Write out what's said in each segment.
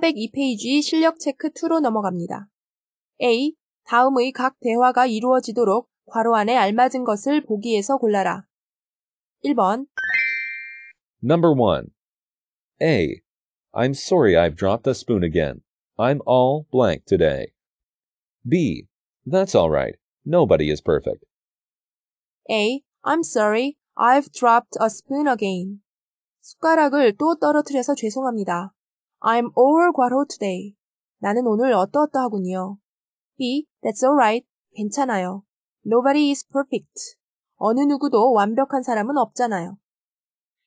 402페이지 실력 체크 2로 넘어갑니다. A. 다음의 각 대화가 이루어지도록 괄호 안에 알맞은 것을 보기에서 골라라. 1번 Number 1. A. I'm sorry I've dropped the spoon again. I'm all blank today. B. That's alright. Nobody is perfect. A. I'm sorry. I've dropped a spoon again. 숟가락을 또 떨어뜨려서 죄송합니다. I'm over 과로 today. 나는 오늘 어떠어떠하군요. B. That's alright. 괜찮아요. Nobody is perfect. 어느 누구도 완벽한 사람은 없잖아요.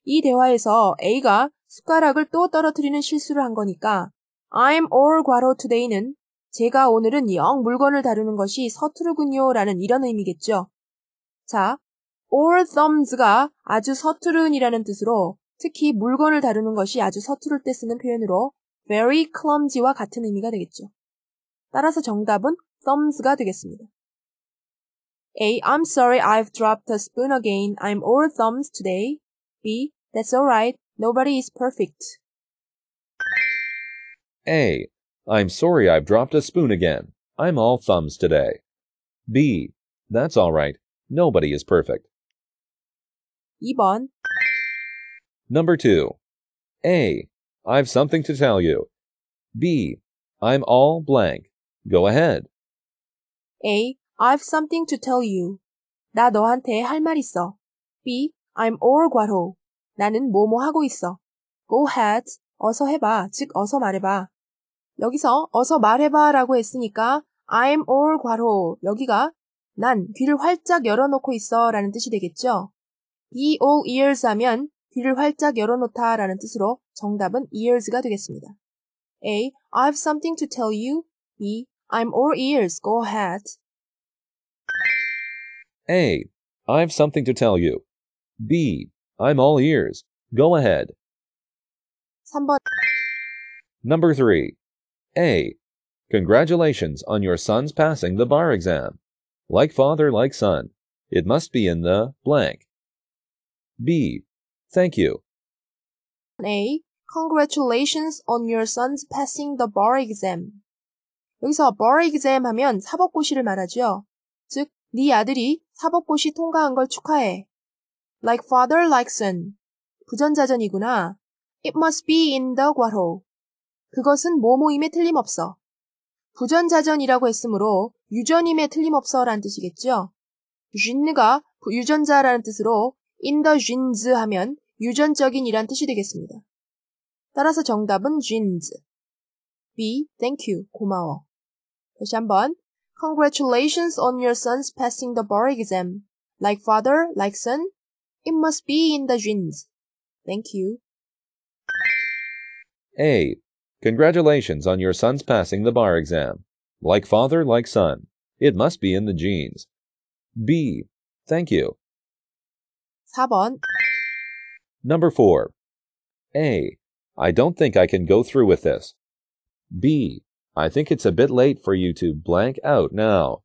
이 대화에서 A가 숟가락을 또 떨어뜨리는 실수를 한 거니까 I'm all 과로 today는 제가 오늘은 영 물건을 다루는 것이 서투르군요 라는 이런 의미겠죠. 자, all thumbs가 아주 서투른이라는 뜻으로 특히 물건을 다루는 것이 아주 서투를 때 쓰는 표현으로 very clumsy와 같은 의미가 되겠죠. 따라서 정답은 thumbs가 되겠습니다. A. I'm sorry I've dropped a spoon again. I'm all thumbs today. B. That's alright. Nobody is perfect. A. I'm sorry I've dropped a spoon again. I'm all thumbs today. B. That's alright. Nobody is perfect. 2번. Number 2. A. I've something to tell you. B. I'm all blank. Go ahead. A. I've something to tell you. 나 너한테 할 말 있어. B. I'm all 과로. 나는 뭐 뭐 하고 있어. Go ahead. 어서 해봐. 즉, 어서 말해봐. 여기서 어서 말해봐 라고 했으니까 I'm all 과로. 여기가 난 귀를 활짝 열어놓고 있어 라는 뜻이 되겠죠. Be all ears 하면 귀를 활짝 열어놓다라는 뜻으로 정답은 ears가 되겠습니다. A. I've something to tell you. B. I'm all ears. Go ahead. A. I've something to tell you. B. I'm all ears. Go ahead. 3번 Number 3. A. Congratulations on your son's passing the bar exam. Like father, like son. It must be in the blank. B. Thank you. A. Congratulations on your son's passing the bar exam. 여기서 bar exam 하면 사법고시를 말하죠. 즉, 네 아들이 사법고시 통과한 걸 축하해. Like father, like son. 부전자전이구나. It must be in the 과호. 그것은 모모임에 틀림없어. 부전자전이라고 했으므로 유전임에 틀림없어라는 뜻이겠죠. 쥔느가 유전자라는 뜻으로 in the 쥔즈 하면 유전적인이란 뜻이 되겠습니다. 따라서 정답은 jeans. B. Thank you. 고마워. 다시 한번. Congratulations on your son's passing the bar exam. Like father, like son. It must be in the jeans. Thank you. A. Congratulations on your son's passing the bar exam. Like father, like son. It must be in the genes. B. Thank you. 4번 Number 4. A. I don't think I can go through with this. B. I think it's a bit late for you to blank out now.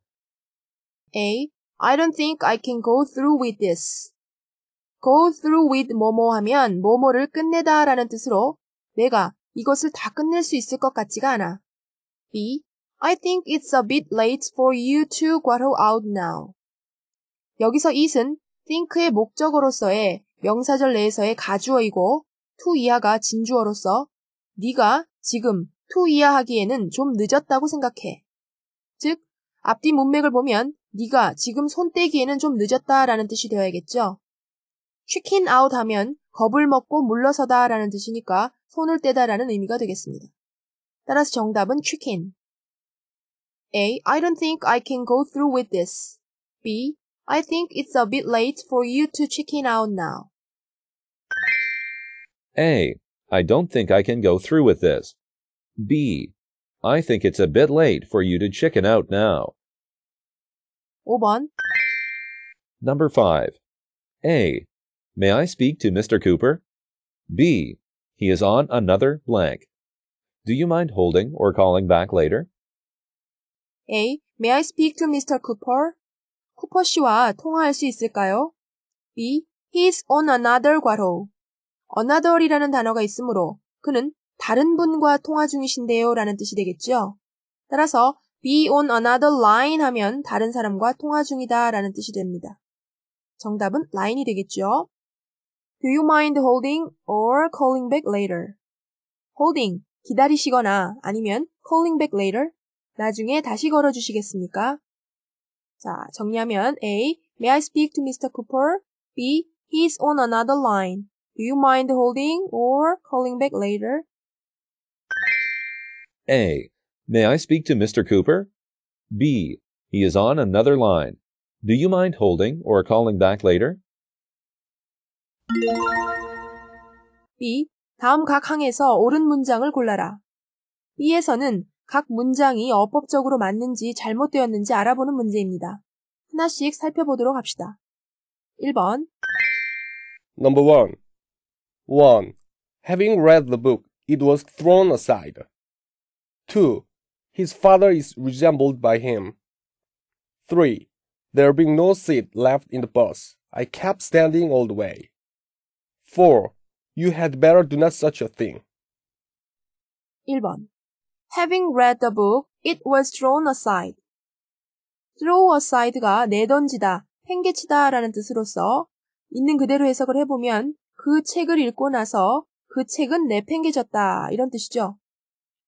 A. I don't think I can go through with this. go through with 뭐뭐 하면 뭐뭐를 끝내다 라는 뜻으로 내가 이것을 다 끝낼 수 있을 것 같지가 않아. B. I think it's a bit late for you to go out now. 여기서 it은 think의 목적으로서의 명사절 내에서의 가주어이고 투 이하가 진주어로서 네가 지금 투 이하 하기에는 좀 늦었다고 생각해. 즉 앞뒤 문맥을 보면 네가 지금 손 떼기에는 좀 늦었다라는 뜻이 되어야겠죠. 치킨 아웃 하면 겁을 먹고 물러서다라는 뜻이니까 손을 떼다라는 의미가 되겠습니다. 따라서 정답은 치킨. A. I don't think I can go through with this. B. I think it's a bit late for you to chicken out now. A. I don't think I can go through with this. B. I think it's a bit late for you to chicken out now. 5번 Number 5. A. May I speak to Mr. Cooper? B. He is on another blank. Do you mind holding or calling back later? A. May I speak to Mr. Cooper? Cooper 씨와 통화할 수 있을까요? B. He's on another 과로. another이라는 단어가 있으므로 그는 다른 분과 통화 중이신데요 라는 뜻이 되겠죠. 따라서 be on another line 하면 다른 사람과 통화 중이다 라는 뜻이 됩니다. 정답은 라인이 되겠죠. Do you mind holding or calling back later? holding, 기다리시거나 아니면 calling back later, 나중에 다시 걸어주시겠습니까? 자, 정리하면 A. May I speak to Mr. Cooper? B. He's on another line. Do you mind holding or calling back later? A. May I speak to Mr. Cooper? B. He is on another line. Do you mind holding or calling back later? B. 다음 각 항에서 옳은 문장을 골라라. B에서는 각 문장이 어법적으로 맞는지 잘못되었는지 알아보는 문제입니다. 하나씩 살펴보도록 합시다. 1번 Number 1. 1. Having read the book, it was thrown aside. 2. His father is resembled by him. 3. There being no seat left in the bus, I kept standing all the way. 4. You had better do not such a thing. 1번. Having read the book, it was thrown aside. throw aside가 내던지다, 팽개치다 뜻으로서 있는 그대로 해석을 해보면 그 책을 읽고 나서 그 책은 내팽개졌다. 이런 뜻이죠.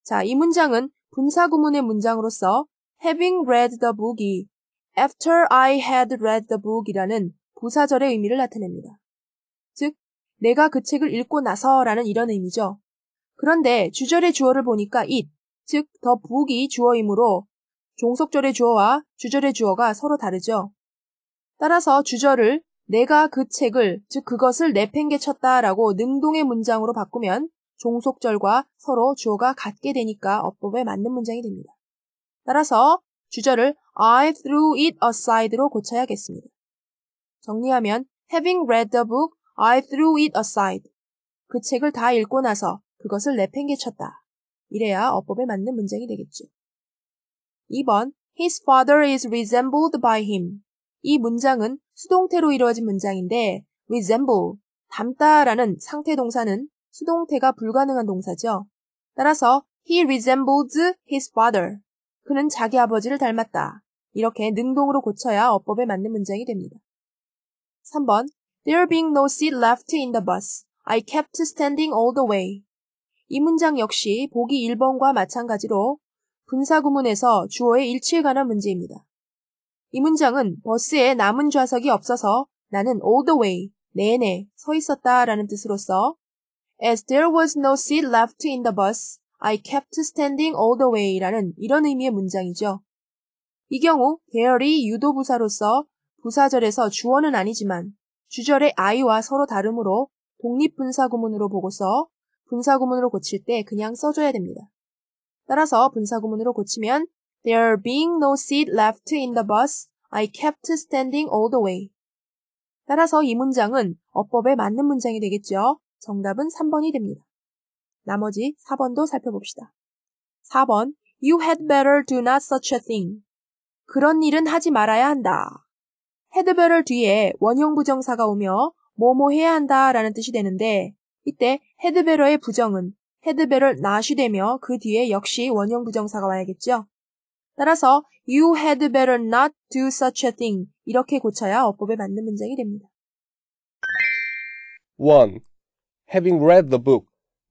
자, 이 문장은 분사구문의 문장으로서 having read the book이 after I had read the book이라는 부사절의 의미를 나타냅니다. 즉, 내가 그 책을 읽고 나서라는 이런 의미죠. 그런데 주절의 주어를 보니까 it, 즉, the book이 주어이므로 종속절의 주어와 주절의 주어가 서로 다르죠. 따라서 주절을 내가 그 책을, 즉 그것을 내팽개쳤다라고 능동의 문장으로 바꾸면 종속절과 서로 주어가 같게 되니까 어법에 맞는 문장이 됩니다. 따라서 주절을 I threw it aside로 고쳐야겠습니다. 정리하면 Having read the book, I threw it aside. 그 책을 다 읽고 나서 그것을 내팽개쳤다. 이래야 어법에 맞는 문장이 되겠죠. 2번 His father is resembled by him. 이 문장은 수동태로 이루어진 문장인데 resemble, 닮다라는 상태 동사는 수동태가 불가능한 동사죠. 따라서 he resembles his father. 그는 자기 아버지를 닮았다. 이렇게 능동으로 고쳐야 어법에 맞는 문장이 됩니다. 3번 There being no seat left in the bus, I kept standing all the way. 이 문장 역시 보기 1번과 마찬가지로 분사구문에서 주어의 일치에 관한 문제입니다. 이 문장은 버스에 남은 좌석이 없어서 나는 all the way 내내 서 있었다라는 뜻으로서 As there was no seat left in the bus, I kept standing all the way라는 이런 의미의 문장이죠. 이 경우 t 열이 유도 부사로서 부사절에서 주어는 아니지만 주절의 I와 서로 다르므로 독립분사구문으로 보고서 분사구문으로 고칠 때 그냥 써줘야 됩니다. 따라서 분사구문으로 고치면 There being no seat left in the bus, I kept standing all the way. 따라서 이 문장은 어법에 맞는 문장이 되겠죠. 정답은 3번이 됩니다. 나머지 4번도 살펴봅시다. 4번 You had better do not such a thing. 그런 일은 하지 말아야 한다. had better 뒤에 원형 부정사가 오며 뭐뭐 해야 한다 라는 뜻이 되는데 이때 had better의 부정은 had better not이 되며 그 뒤에 역시 원형 부정사가 와야겠죠. 따라서 you had better not do such a thing 이렇게 고쳐야 어법에 맞는 문장이 됩니다. 1. Having read the book,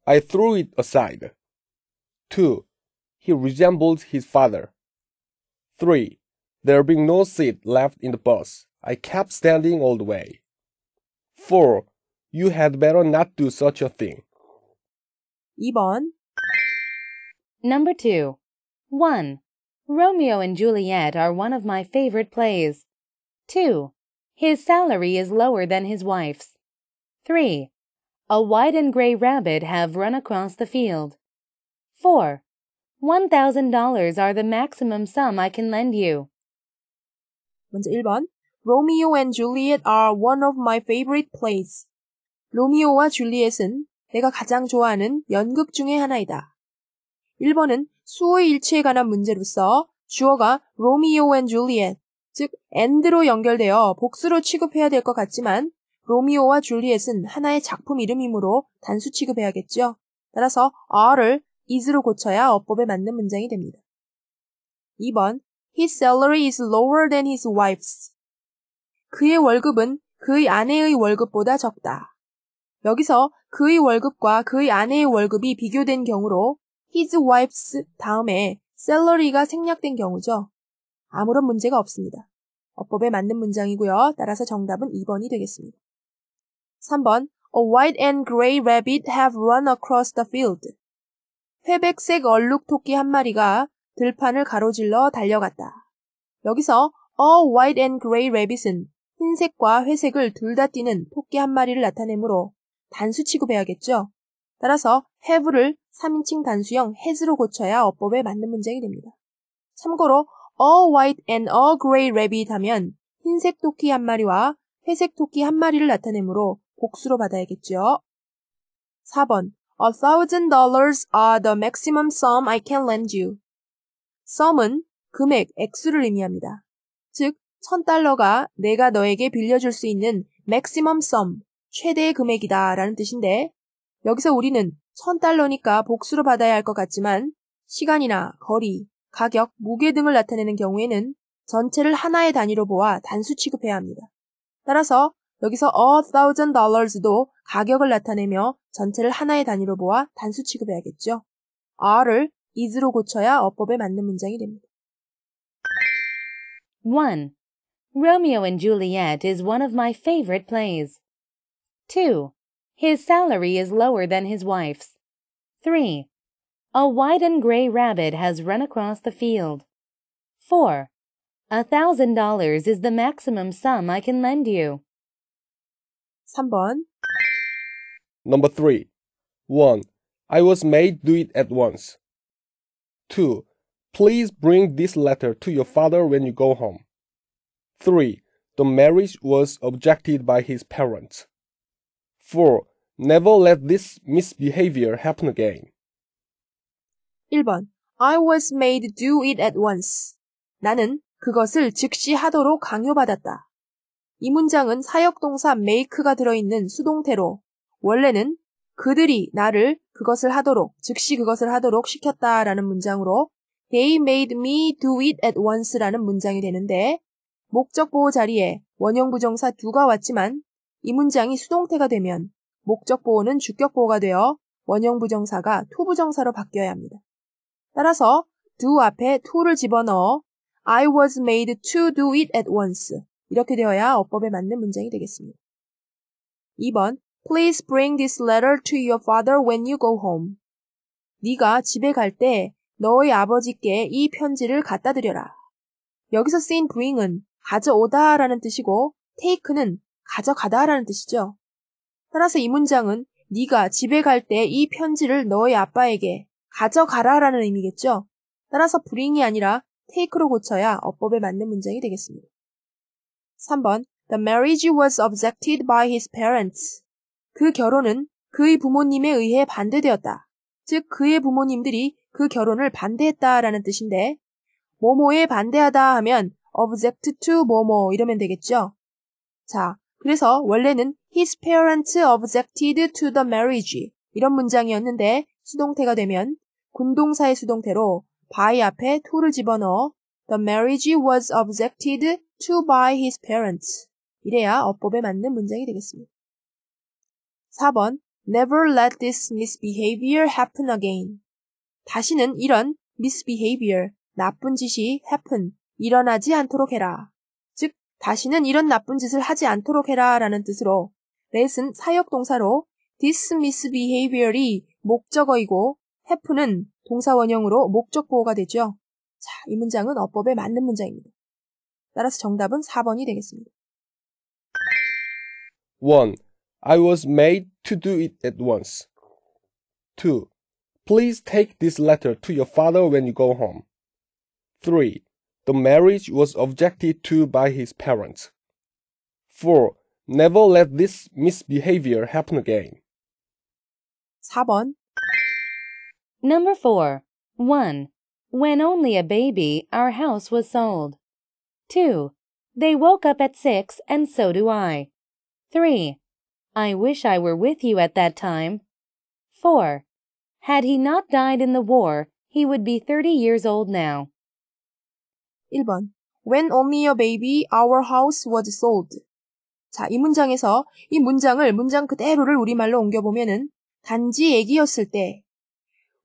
I threw it aside. 2. He resembled his father. 3. There being no seat left in the bus, I kept standing all the way. 4. You had better not do such a thing. 2번 Number 2. 1. Romeo and Juliet are one of my favorite plays. 2. His salary is lower than his wife's. 3. A white and gray rabbit have run across the field. 4. $1,000 are the maximum sum I can lend you. 먼저 1번. Romeo and Juliet are one of my favorite plays. 로미오와 줄리엣은 내가 가장 좋아하는 연극 중의 하나이다. 1번은 수의 일치에 관한 문제로서 주어가 로미오 앤 줄리엣, 즉앤드로 연결되어 복수로 취급해야 될 것 같지만 로미오와 줄리엣은 하나의 작품 이름이므로 단수 취급해야겠죠. 따라서 r 을 is로 고쳐야 어법에 맞는 문장이 됩니다. 2번 His salary is lower than his wife's. 그의 월급은 그의 아내의 월급보다 적다. 여기서 그의 월급과 그의 아내의 월급이 비교된 경우로 his wife's 다음에 salary가 생략된 경우죠. 아무런 문제가 없습니다. 어법에 맞는 문장이고요. 따라서 정답은 2번이 되겠습니다. 3번 A white and grey rabbit have run across the field. 회백색 얼룩 토끼 한 마리가 들판을 가로질러 달려갔다. 여기서 A white and grey rabbit은 흰색과 회색을 둘 다 띠는 토끼 한 마리를 나타내므로 단수 취급해야겠죠. 따라서 have를 3인칭 단수형 has로 고쳐야 어법에 맞는 문장이 됩니다. 참고로 a white and a grey rabbit 하면 흰색 토끼 한 마리와 회색 토끼 한 마리를 나타내므로 복수로 받아야겠죠. 4번 A thousand dollars are the maximum sum I can lend you. sum은 금액, 액수를 의미합니다. 즉, 천 달러가 내가 너에게 빌려줄 수 있는 maximum sum, 최대의 금액이다 라는 뜻인데, 여기서 우리는 천 달러니까 복수로 받아야 할 것 같지만 시간이나 거리, 가격, 무게 등을 나타내는 경우에는 전체를 하나의 단위로 보아 단수 취급해야 합니다. 따라서 여기서 a thousand dollars도 가격을 나타내며 전체를 하나의 단위로 보아 단수 취급해야겠죠. are를 is로 고쳐야 어법에 맞는 문장이 됩니다. 1. Romeo and Juliet is one of my favorite plays. 2. His salary is lower than his wife's. 3. A white and gray rabbit has run across the field. 4. A thousand dollars is the maximum sum I can lend you. 3번 Number 3. 1. I was made do it at once. 2. Please bring this letter to your father when you go home. 3. The marriage was objected by his parents. 4. Never let this misbehavior happen again. 1번. I was made do it at once. 나는 그것을 즉시 하도록 강요받았다. 이 문장은 사역동사 make가 들어있는 수동태로 원래는 그들이 나를 그것을 하도록, 즉시 그것을 하도록 시켰다 라는 문장으로 They made me do it at once 라는 문장이 되는데 목적 보호 자리에 원형 부정사 d 가 왔지만 이 문장이 수동태가 되면 목적 보호는 주격 보호가 되어 원형 부정사가 to 부정사로 바뀌어야 합니다. 따라서 do 앞에 to를 집어넣어 I was made to do it at once 이렇게 되어야 어법에 맞는 문장이 되겠습니다. 2번 Please bring this letter to your father when you go home. 네가 집에 갈 때 너의 아버지께 이 편지를 갖다 드려라. 여기서 쓰인 bring은 가져오다라는 뜻이고 take는 가져가다라는 뜻이죠. 따라서 이 문장은 네가 집에 갈 때 이 편지를 너의 아빠에게 가져가라라는 의미겠죠. 따라서 bring이 아니라 take로 고쳐야 어법에 맞는 문장이 되겠습니다. 3번 The marriage was objected by his parents. 그 결혼은 그의 부모님에 의해 반대되었다. 즉 그의 부모님들이 그 결혼을 반대했다라는 뜻인데 뭐뭐에 반대하다 하면 object to 뭐뭐 이러면 되겠죠. 자, 그래서 원래는 His parents objected to the marriage. 이런 문장이었는데 수동태가 되면 군동사의 수동태로 by 앞에 to를 집어넣어 The marriage was objected to by his parents. 이래야 어법에 맞는 문장이 되겠습니다. 4번 Never let this misbehavior happen again. 다시는 이런 misbehavior, 나쁜 짓이 happen, 일어나지 않도록 해라. 즉, 다시는 이런 나쁜 짓을 하지 않도록 해라 라는 뜻으로 let은 사역동사로 dismisbehavior이 목적어이고 have는 동사원형으로 목적보호가 되죠. 자, 이 문장은 어법에 맞는 문장입니다. 따라서 정답은 4번이 되겠습니다. 1. I was made to do it at once. 2. Please take this letter to your father when you go home. 3. The marriage was objected to by his parents. 4. Never let this misbehavior happen again. 4번 Number 4. 1. When only a baby, our house was sold. 2. They woke up at 6 and so do I. 3. I wish I were with you at that time. 4. Had he not died in the war, he would be 30 years old now. 1번 When only a baby, our house was sold. 자, 이 문장에서 이 문장을 문장 그대로를 우리말로 옮겨보면은 단지 애기였을 때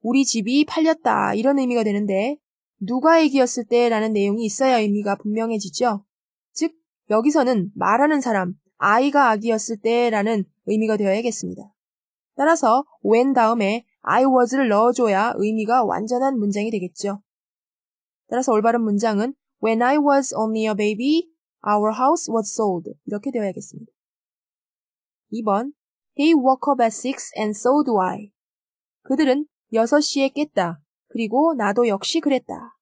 우리 집이 팔렸다 이런 의미가 되는데 누가 애기였을 때라는 내용이 있어야 의미가 분명해지죠. 즉 여기서는 말하는 사람 아이가 아기였을 때라는 의미가 되어야겠습니다. 따라서 when 다음에 I was를 넣어줘야 의미가 완전한 문장이 되겠죠. 따라서 올바른 문장은 When I was only a baby, Our house was sold. 이렇게 되어야겠습니다. 2번. They woke up at 6 and so do I. 그들은 6시에 깼다. 그리고 나도 역시 그랬다.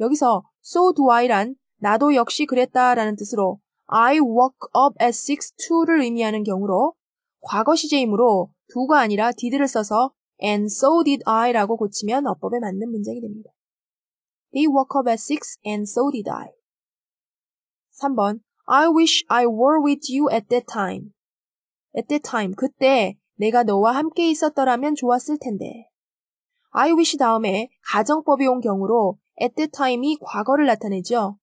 여기서 so do I란 나도 역시 그랬다 라는 뜻으로 I woke up at 6 too를 의미하는 경우로 과거 시제이므로 do가 아니라 did를 써서 and so did I라고 고치면 어법에 맞는 문장이 됩니다. They woke up at 6 and so did I. 3번 I wish I were with you at that time. at that time 그때 내가 너와 함께 있었더라면 좋았을 텐데. I wish 다음에 가정법이 온 경우로 at that time이 과거를 나타내죠.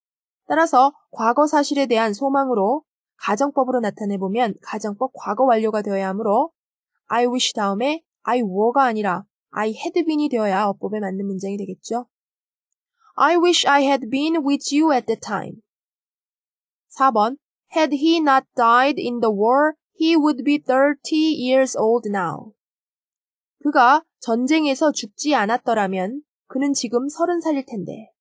따라서 과거 사실에 대한 소망으로 가정법으로 나타내 보면 가정법 과거 완료가 되어야 하므로 I wish 다음에 I were가 아니라 I had been이 되어야 어법에 맞는 문장이 되겠죠. I wish I had been with you at that time. 4번 Had he not died in the war, he would be 30 years old now. 그가 전쟁에서 죽지 않았더라면 그는 지금 30살일 텐데.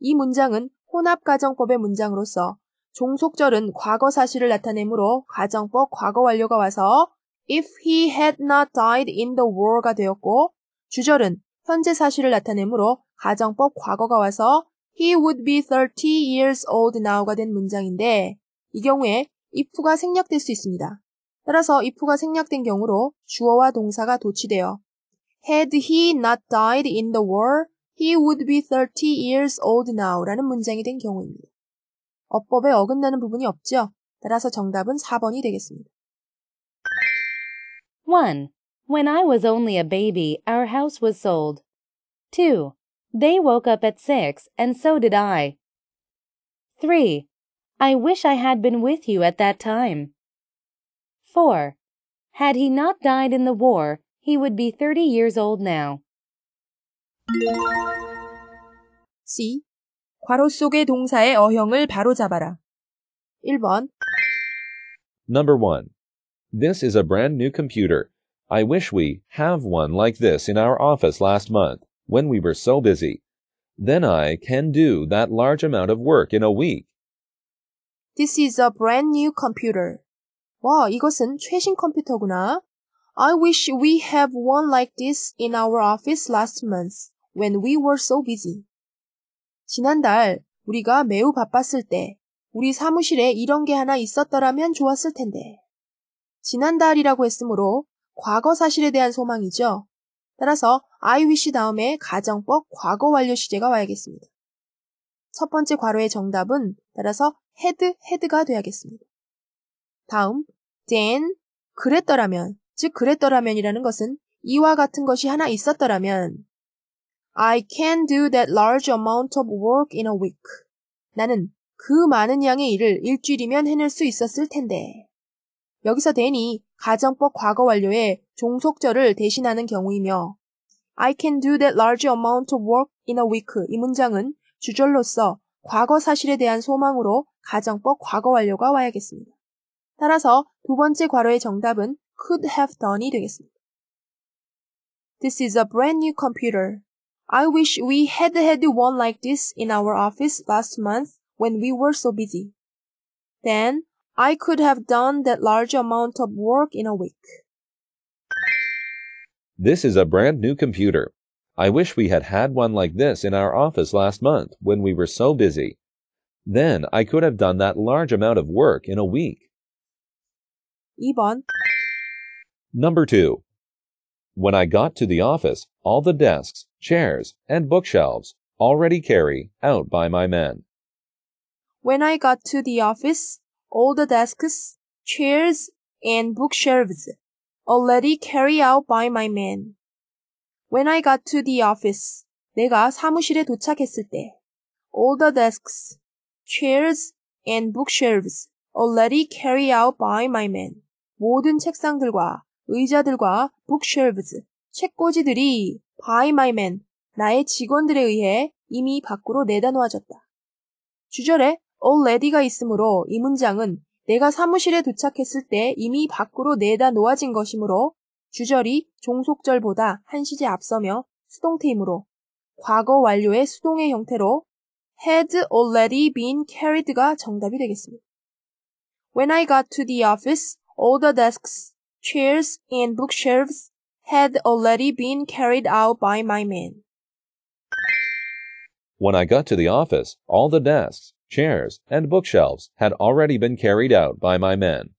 이 문장은 혼합가정법의 문장으로서 종속절은 과거 사실을 나타내므로 가정법 과거 완료가 와서 if he had not died in the war가 되었고 주절은 현재 사실을 나타내므로 가정법 과거가 와서 He would be 30 years old now가 된 문장인데 이 경우에 if가 생략될 수 있습니다. 따라서 if가 생략된 경우로 주어와 동사가 도치되어 Had he not died in the war, he would be 30 years old now라는 문장이 된 경우입니다. 어법에 어긋나는 부분이 없죠. 따라서 정답은 4번이 되겠습니다. 1. When I was only a baby, our house was sold. 2. They woke up at 6 and so did I. 3. I wish I had been with you at that time. 4. Had he not died in the war, he would be 30 years old now. C. 괄호 속의 동사의 어형을 바로 잡아라. 1번 Number 1. This is a brand new computer. I wish we have one like this in our office last month. when we were so busy. Then I can do that large amount of work in a week. This is a brand new computer. 와, 이것은 최신 컴퓨터구나. I wish we have one like this in our office last month when we were so busy. 지난달 우리가 매우 바빴을 때 우리 사무실에 이런 게 하나 있었더라면 좋았을 텐데. 지난달이라고 했으므로 과거 사실에 대한 소망이죠. 따라서 I wish 다음에 가정법 과거 완료 시제가 와야겠습니다. 첫 번째 괄호의 정답은 따라서 had, had가 돼야겠습니다. 다음, then, 그랬더라면, 즉 그랬더라면이라는 것은 이와 같은 것이 하나 있었더라면 I can do that large amount of work in a week. 나는 그 많은 양의 일을 일주일이면 해낼 수 있었을 텐데. 여기서 대니 가정법 과거 완료에 종속절을 대신하는 경우이며 I can do that large amount of work in a week 이 문장은 주절로서 과거 사실에 대한 소망으로 가정법 과거 완료가 와야겠습니다. 따라서 두 번째 괄호의 정답은 could have done이 되겠습니다. This is a brand new computer. I wish we had had one like this in our office last month when we were so busy. Then I could have done that large amount of work in a week. This is a brand new computer. I wish we had had one like this in our office last month when we were so busy. Then I could have done that large amount of work in a week. 2번 Number 2 When I got to the office, all the desks, chairs, and bookshelves already carry out by my men. When I got to the office, all the desks, chairs, and bookshelves already carried out by my men. When I got to the office, 내가 사무실에 도착했을 때, all the desks, chairs, and bookshelves already carried out by my men. 모든 책상들과 의자들과 bookshelves, 책꽂이들이 by my men, 나의 직원들에 의해 이미 밖으로 내다놓아졌다. 주절에 already가 있으므로 이 문장은 내가 사무실에 도착했을 때 이미 밖으로 내다 놓아진 것이므로 주절이 종속절보다 한 시제 앞서며 수동태이므로 과거 완료의 수동의 형태로 had already been carried가 정답이 되겠습니다. When I got to the office, all the desks, chairs, and bookshelves had already been carried out by my men. When I got to the office, all the desks, chairs, and bookshelves had already been carried out by my men.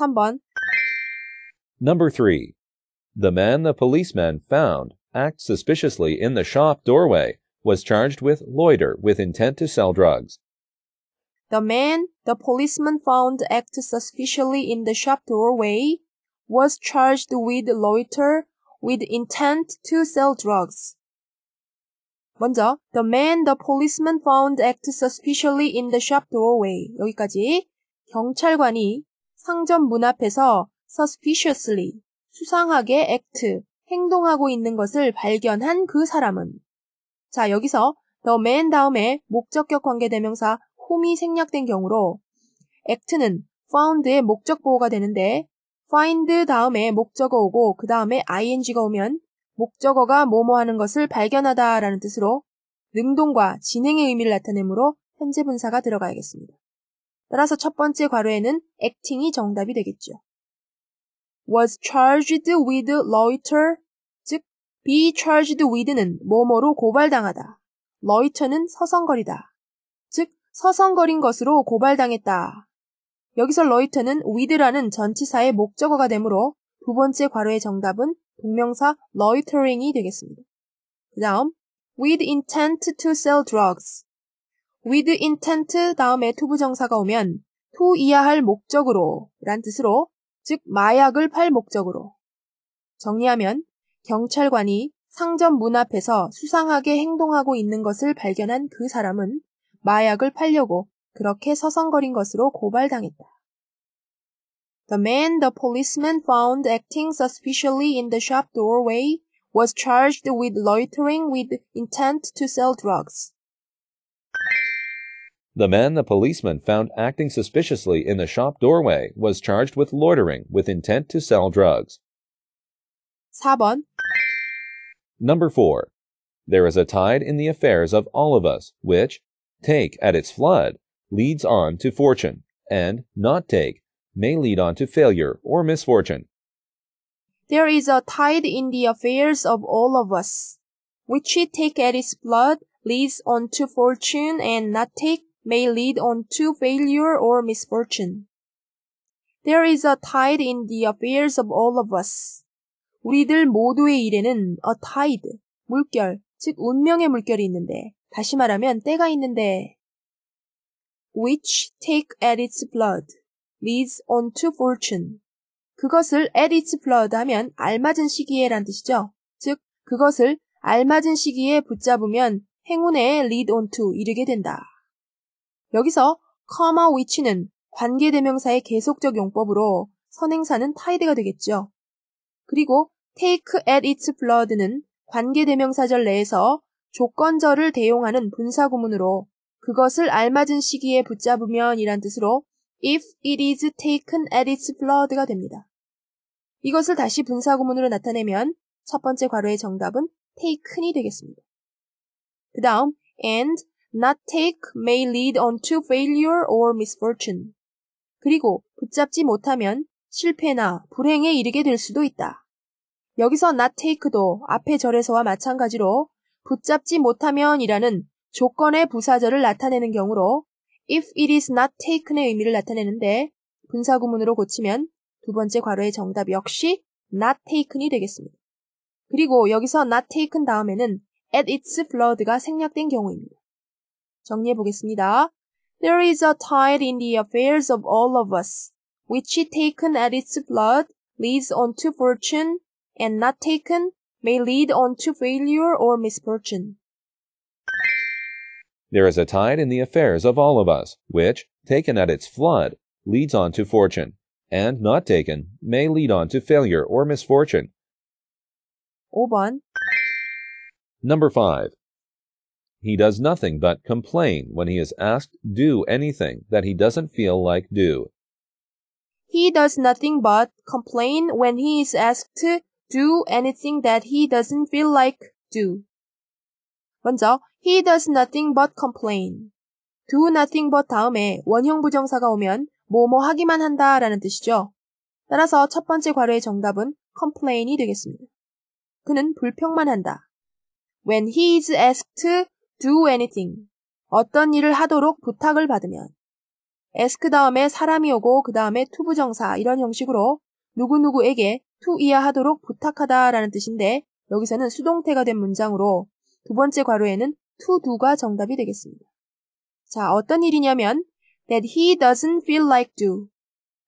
3번 Number 3. The man the policeman found act suspiciously in the shop doorway was charged with loiter with intent to sell drugs. The man the policeman found act suspiciously in the shop doorway was charged with loiter with intent to sell drugs. 먼저 The man the policeman found act suspiciously in the shop doorway. 여기까지 경찰관이 상점 문 앞에서 suspiciously 수상하게 act 행동하고 있는 것을 발견한 그 사람은 자 여기서 the man 다음에 목적격 관계대명사 홈이 생략된 경우로 act는 found의 목적 보호가 되는데 find 다음에 목적어 오고 그 다음에 ing가 오면 목적어가 뭐뭐 하는 것을 발견하다 라는 뜻으로 능동과 진행의 의미를 나타내므로 현재 분사가 들어가야겠습니다. 따라서 첫 번째 괄호에는 acting이 정답이 되겠죠. was charged with loiter 즉 be charged with는 뭐뭐로 고발당하다. loiter는 서성거리다. 즉 서성거린 것으로 고발당했다. 여기서 loiter는 with라는 전치사의 목적어가 되므로 두 번째 괄호의 정답은 동명사 loitering이 되겠습니다. 그 다음, with intent to sell drugs. with intent 다음에 투부정사가 오면 to 이하할 목적으로 란 뜻으로 즉 마약을 팔 목적으로 정리하면 경찰관이 상점 문 앞에서 수상하게 행동하고 있는 것을 발견한 그 사람은 마약을 팔려고 그렇게 서성거린 것으로 고발당했다. The man the policeman found acting suspiciously in the shop doorway was charged with loitering with intent to sell drugs. The man the policeman found acting suspiciously in the shop doorway was charged with loitering with intent to sell drugs. 4번 Number 4. There is a tide in the affairs of all of us, which, take at its flood, leads on to fortune, and not take may lead on to failure or misfortune. There is a tide in the affairs of all of us, which it take at its blood leads on to fortune and not take may lead on to failure or misfortune. There is a tide in the affairs of all of us. 우리들 모두의 일에는 a tide, 물결, 즉 운명의 물결이 있는데, 다시 말하면 때가 있는데, which take at its blood, leads on to fortune. 그것을 at its flood 하면 알맞은 시기에란 뜻이죠. 즉, 그것을 알맞은 시기에 붙잡으면 행운에 lead on to 이르게 된다. 여기서 comma which는 관계대명사의 계속적 용법으로 선행사는 타이드가 되겠죠. 그리고 take at its flood는 관계대명사절 내에서 조건절을 대용하는 분사구문으로 그것을 알맞은 시기에 붙잡으면 이란 뜻으로 if it is taken at its flood가 됩니다. 이것을 다시 분사 구문으로 나타내면 첫 번째 괄호의 정답은 taken이 되겠습니다. 그 다음 and not take may lead on to failure or misfortune. 그리고 붙잡지 못하면 실패나 불행에 이르게 될 수도 있다. 여기서 not take도 앞의 절에서와 마찬가지로 붙잡지 못하면이라는 조건의 부사절을 나타내는 경우로 if it is not taken의 의미를 나타내는데 분사구문으로 고치면 두 번째 괄호의 정답 역시 not taken이 되겠습니다. 그리고 여기서 not taken 다음에는 at its flood가 생략된 경우입니다. 정리해 보겠습니다. There is a tide in the affairs of all of us, which taken at its flood leads on to fortune, and not taken may lead on to failure or misfortune. There is a tide in the affairs of all of us, which, taken at its flood, leads on to fortune, and not taken, may lead on to failure or misfortune. 5번 Number 5. He does nothing but complain when he is asked do anything that he doesn't feel like do. He does nothing but complain when he is asked to do anything that he doesn't feel like do. 먼저 He does nothing but complain. do nothing but 다음에 원형 부정사가 오면 뭐뭐 하기만 한다 라는 뜻이죠. 따라서 첫 번째 괄호의 정답은 complain이 되겠습니다. 그는 불평만 한다. When he is asked to do anything. 어떤 일을 하도록 부탁을 받으면. ask 다음에 사람이 오고 그 다음에 to 부정사 이런 형식으로 누구누구에게 to 이하 하도록 부탁하다 라는 뜻인데 여기서는 수동태가 된 문장으로 두 번째 괄호에는 to do가 정답이 되겠습니다. 자, 어떤 일이냐면 that he doesn't feel like do.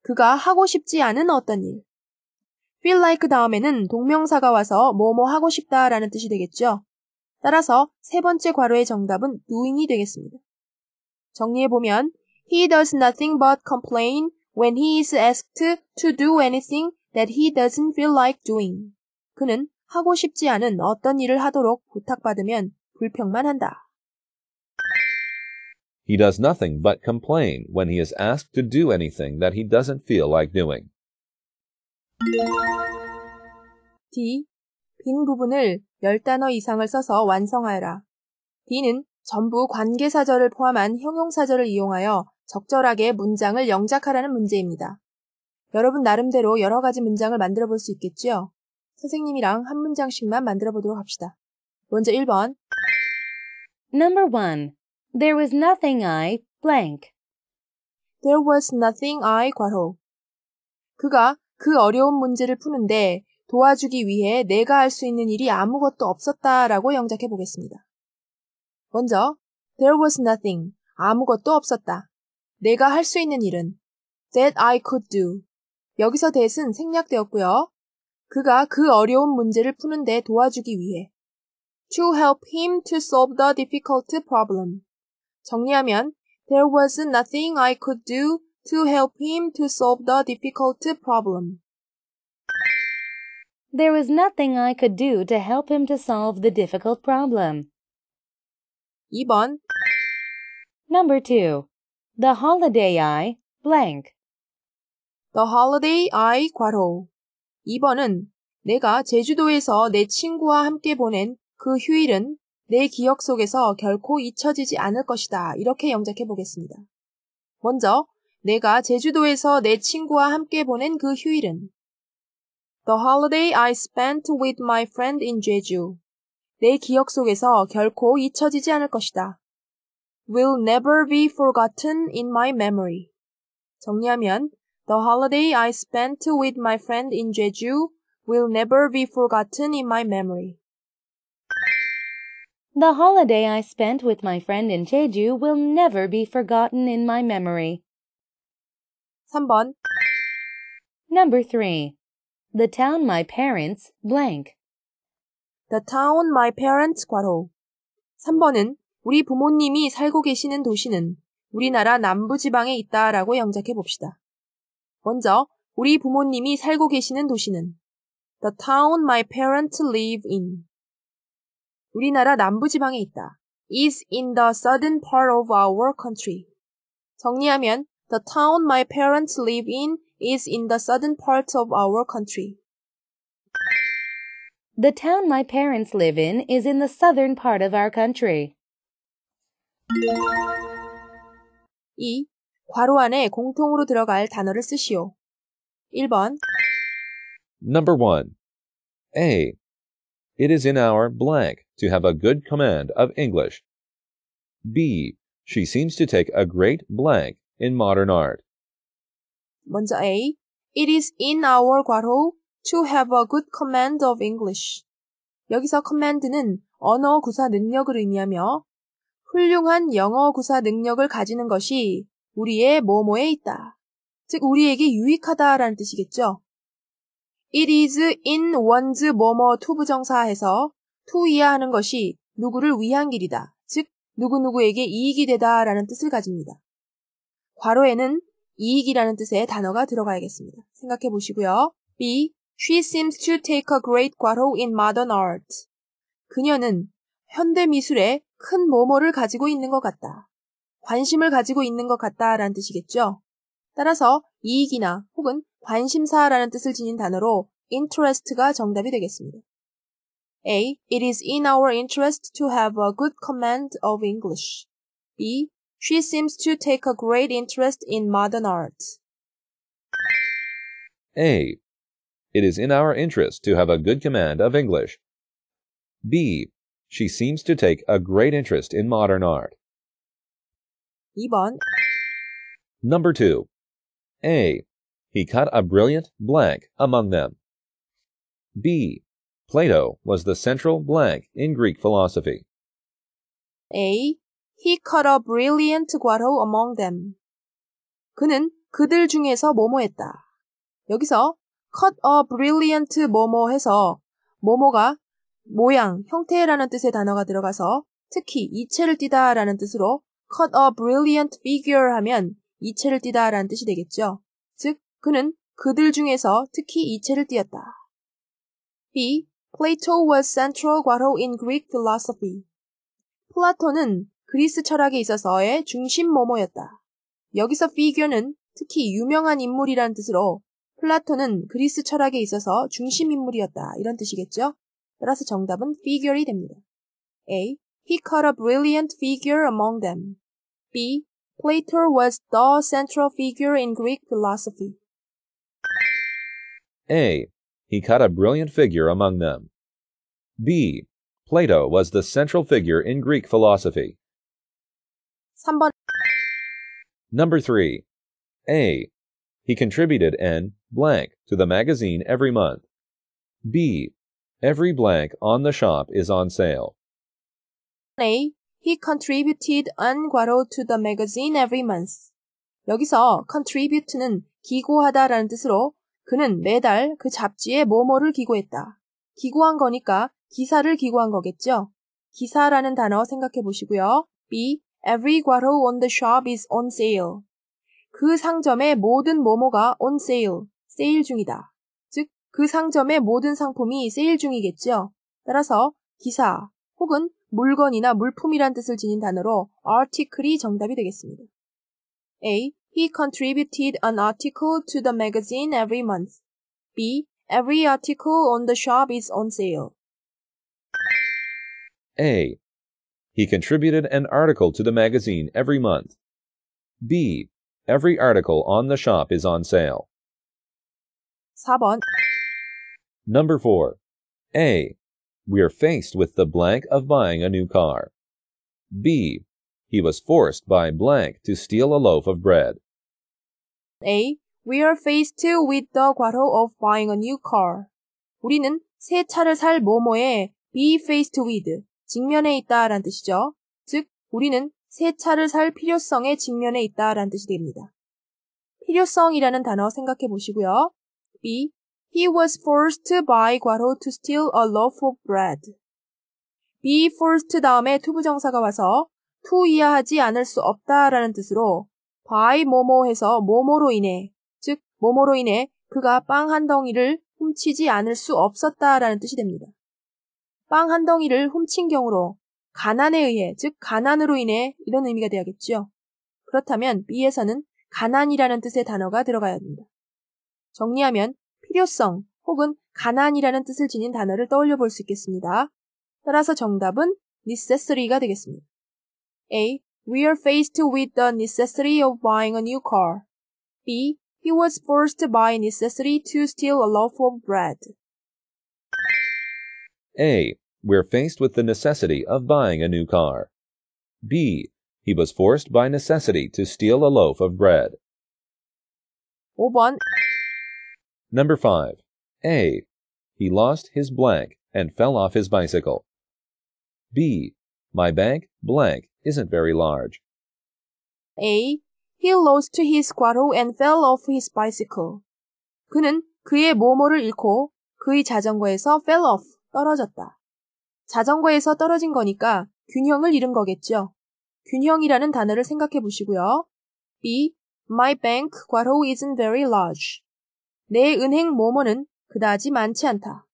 그가 하고 싶지 않은 어떤 일. feel like 다음에는 동명사가 와서 뭐뭐 하고 싶다라는 뜻이 되겠죠. 따라서 세 번째 괄호의 정답은 doing이 되겠습니다. 정리해보면 he does nothing but complain when he is asked to do anything that he doesn't feel like doing. 그는 하고 싶지 않은 어떤 일을 하도록 부탁받으면 불평만 한다. He does nothing but complain when he is asked to do anything that he doesn't feel like doing. D. 빈 부분을 1단어 이상을 써서 완성하여라. D는 전부 관계사절을 포함한 형용사절을 이용하여 적절하게 문장을 영작하라는 문제입니다. 여러분 나름대로 여러 가지 문장을 만들어 볼 수 있겠지요? 선생님이랑 한 문장씩만 만들어 보도록 합시다. 먼저 1번. Number 1. There was nothing I blank. There was nothing I 괄호. 그가 그 어려운 문제를 푸는데 도와주기 위해 내가 할 수 있는 일이 아무것도 없었다라고 영작해 보겠습니다. 먼저 there was nothing 아무것도 없었다. 내가 할 수 있는 일은 that I could do. 여기서 that은 생략되었고요. 그가 그 어려운 문제를 푸는데 도와주기 위해 to help him to solve the difficult problem. 정리하면 There was nothing I could do to help him to solve the difficult problem. There was nothing I could do to help him to solve the difficult problem. 2번 Number 2. The holiday I blank. The holiday I 괄호 2번은 내가 제주도에서 내 친구와 함께 보낸 그 휴일은 내 기억 속에서 결코 잊혀지지 않을 것이다. 이렇게 영작해 보겠습니다. 먼저, 내가 제주도에서 내 친구와 함께 보낸 그 휴일은 The holiday I spent with my friend in Jeju. 내 기억 속에서 결코 잊혀지지 않을 것이다. Will never be forgotten in my memory. 정리하면 The holiday I spent with my friend in Jeju will never be forgotten in my memory. The holiday I spent with my friend in Jeju will never be forgotten in my memory. 3번 Number 3. The town my parents blank. The town my parents 괄호 3번은 우리 부모님이 살고 계시는 도시는 우리나라 남부 지방에 있다라고 영작해 봅시다. 먼저 우리 부모님이 살고 계시는 도시는 the town my parents live in 우리나라 남부지방에 있다. is in the southern part of our country. 정리하면 The town my parents live in is in the southern part of our country. The town my parents live in is in the southern part of our country. 2. 괄호 안에 공통으로 들어갈 단어를 쓰시오. 1번 Number 1. A. It is in our blank to have a good command of English. B. She seems to take a great blank in modern art. 먼저 A. It is in our 괄호 to have a good command of English. 여기서 command는 언어 구사 능력을 의미하며 훌륭한 영어 구사 능력을 가지는 것이 우리의 뭐뭐에 있다. 즉 우리에게 유익하다라는 뜻이겠죠. it is in one's 뭐뭐 to 부정사에서 to 이하하는 것이 누구를 위한 길이다. 즉, 누구누구에게 이익이 되다 라는 뜻을 가집니다. 괄호에는 이익이라는 뜻의 단어가 들어가야겠습니다. 생각해 보시고요. B. She seems to take a great 괄호 in modern art. 그녀는 현대 미술에 큰 뭐뭐를 가지고 있는 것 같다. 관심을 가지고 있는 것 같다 라는 뜻이겠죠. 따라서 이익이나 혹은 관심사라는 뜻을 지닌 단어로 interest가 정답이 되겠습니다. A. It is in our interest to have a good command of English. B. She seems to take a great interest in modern art. A. It is in our interest to have a good command of English. B. She seems to take a great interest in modern art. 2번. Number 2. A. He cut a brilliant blank among them. B. Plato was the central blank in Greek philosophy. A. He cut a brilliant g 괄 o among them. 그는 그들 중에서 뭐뭐했다. 여기서 cut a brilliant 뭐뭐해서 뭐뭐가 모양, 형태라는 뜻의 단어가 들어가서 특히 이체를 띠다라는 뜻으로 cut a brilliant figure 하면 이체를 띠다라는 뜻이 되겠죠. 즉, 그는 그들 중에서 특히 이체를 띠었다. B. Plato was central 과로 in Greek philosophy. 플라톤은 그리스 철학에 있어서의 중심 모모였다. 여기서 f i g u r e 는 특히 유명한 인물이라는 뜻으로 플라톤은 그리스 철학에 있어서 중심 인물이었다. 이런 뜻이겠죠? 따라서 정답은 figure이 됩니다. A. He cut a brilliant figure among them. B. Plato was the central figure in Greek philosophy. A. He cut a brilliant figure among them. B. Plato was the central figure in Greek philosophy. 3번 Number 3. A. He contributed an blank to the magazine every month. B. Every blank on the shop is on sale. A. He contributed an 괄호 to the magazine every month. 여기서 contribute는 기고하다라는 뜻으로 그는 매달 그 잡지에 뭐뭐를 기고했다. 기고한 거니까 기사를 기고한 거겠죠. 기사라는 단어 생각해 보시고요. B. Every 괄호 on the shop is on sale. 그 상점의 모든 뭐뭐가 on sale, 세일 중이다. 즉, 그 상점의 모든 상품이 세일 중이겠죠. 따라서 기사 혹은 물건이나 물품이란 뜻을 지닌 단어로 article이 정답이 되겠습니다. A. He contributed an article to the magazine every month. B. Every article on the shop is on sale. A. He contributed an article to the magazine every month. B. Every article on the shop is on sale. 4번. Number 4. A. we are faced with the blank of buying a new car. B. He was forced by blank to steal a loaf of bread. A. We are faced with the 과로 of buying a new car. 우리는 새 차를 살 뭐뭐에 be faced with, 직면해 있다란 뜻이죠. 즉, 우리는 새 차를 살 필요성에 직면해 있다란 뜻이 됩니다. 필요성이라는 단어 생각해 보시고요. B. He was forced by 과로 to steal a loaf of bread. be forced 다음에 투부정사가 와서 to 이하하지 않을 수 없다라는 뜻으로 by 뭐뭐 해서 뭐뭐로 인해 즉 뭐뭐로 인해 그가 빵 한 덩이를 훔치지 않을 수 없었다라는 뜻이 됩니다. 빵 한 덩이를 훔친 경우로 가난에 의해 즉 가난으로 인해 이런 의미가 되야겠죠 그렇다면 be에서는 가난이라는 뜻의 단어가 들어가야 합니다. 정리하면 필요성 혹은 가난이라는 뜻을 지닌 단어를 떠올려 볼 수 있겠습니다. 따라서 정답은 necessary가 되겠습니다. A. We are faced with the necessity of buying a new car. B. He was forced by necessity to steal a loaf of bread. A. We're faced with the necessity of buying a new car. B. He was forced by necessity to steal a loaf of bread. 5번 Number 5. A. He lost his blank and fell off his bicycle. B. My bank blank isn't very large. A. He lost his quarrel and fell off his bicycle. 그는 그의 뭐뭐를 잃고 그의 자전거에서 fell off, 떨어졌다. 자전거에서 떨어진 거니까 균형을 잃은 거겠죠. 균형이라는 단어를 생각해 보시고요. B. My bank quarrel isn't very large. 내 은행 모모는 그다지 많지 않다.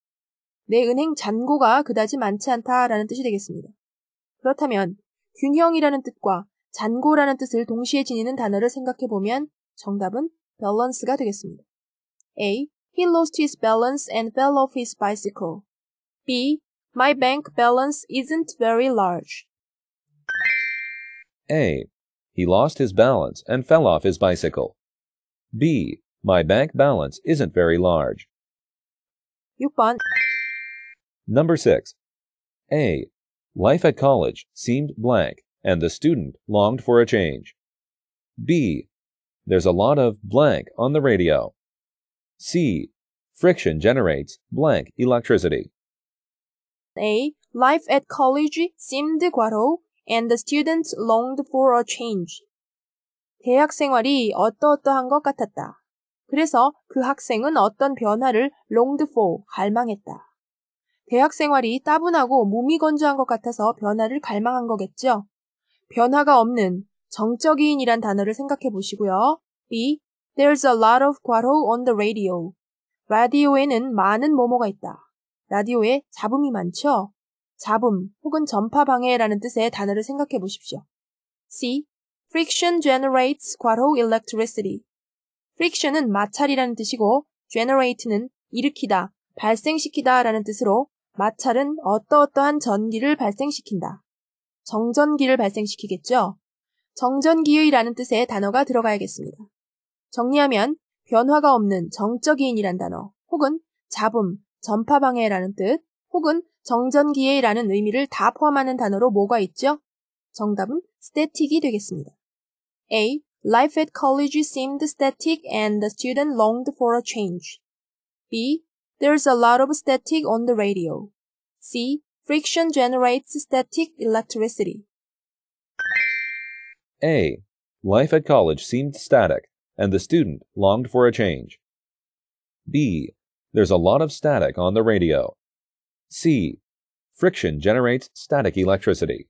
내 은행 잔고가 그다지 많지 않다라는 뜻이 되겠습니다. 그렇다면 균형이라는 뜻과 잔고라는 뜻을 동시에 지니는 단어를 생각해 보면 정답은 balance가 되겠습니다. A. He lost his balance and fell off his bicycle. B. My bank balance isn't very large. A. He lost his balance and fell off his bicycle. B. My bank balance isn't very large. 6번 Number 6. A. Life at college seemed blank and the student longed for a change. B. There's a lot of blank on the radio. C. Friction generates blank electricity. A. Life at college seemed 과로 and the students longed for a change. 대학 생활이 어떠어떠한 것 같았다. 그래서 그 학생은 어떤 변화를 롱드포 갈망했다. 대학 생활이 따분하고 몸이 건조한 것 같아서 변화를 갈망한 거겠죠. 변화가 없는 정적인이란 단어를 생각해 보시고요. B. There's a lot of u 과로 on the radio. 라디오에는 많은 뭐뭐가 있다. 라디오에 잡음이 많죠? 잡음 혹은 전파 방해라는 뜻의 단어를 생각해 보십시오. C. Friction generates u a 과로 electricity. friction은 마찰이라는 뜻이고 generate는 일으키다, 발생시키다 라는 뜻으로 마찰은 어떠어떠한 전기를 발생시킨다. 정전기를 발생시키겠죠. 정전기의라는 뜻의 단어가 들어가야겠습니다. 정리하면 변화가 없는 정적인이란 단어 혹은 잡음, 전파방해라는 뜻 혹은 정전기의라는 의미를 다 포함하는 단어로 뭐가 있죠? 정답은 static이 되겠습니다. A. Life at college seemed static and the student longed for a change. B. There's a lot of static on the radio. C. Friction generates static electricity. A. Life at college seemed static, and the student longed for a change. B. There's a lot of static on the radio. C. Friction generates static electricity.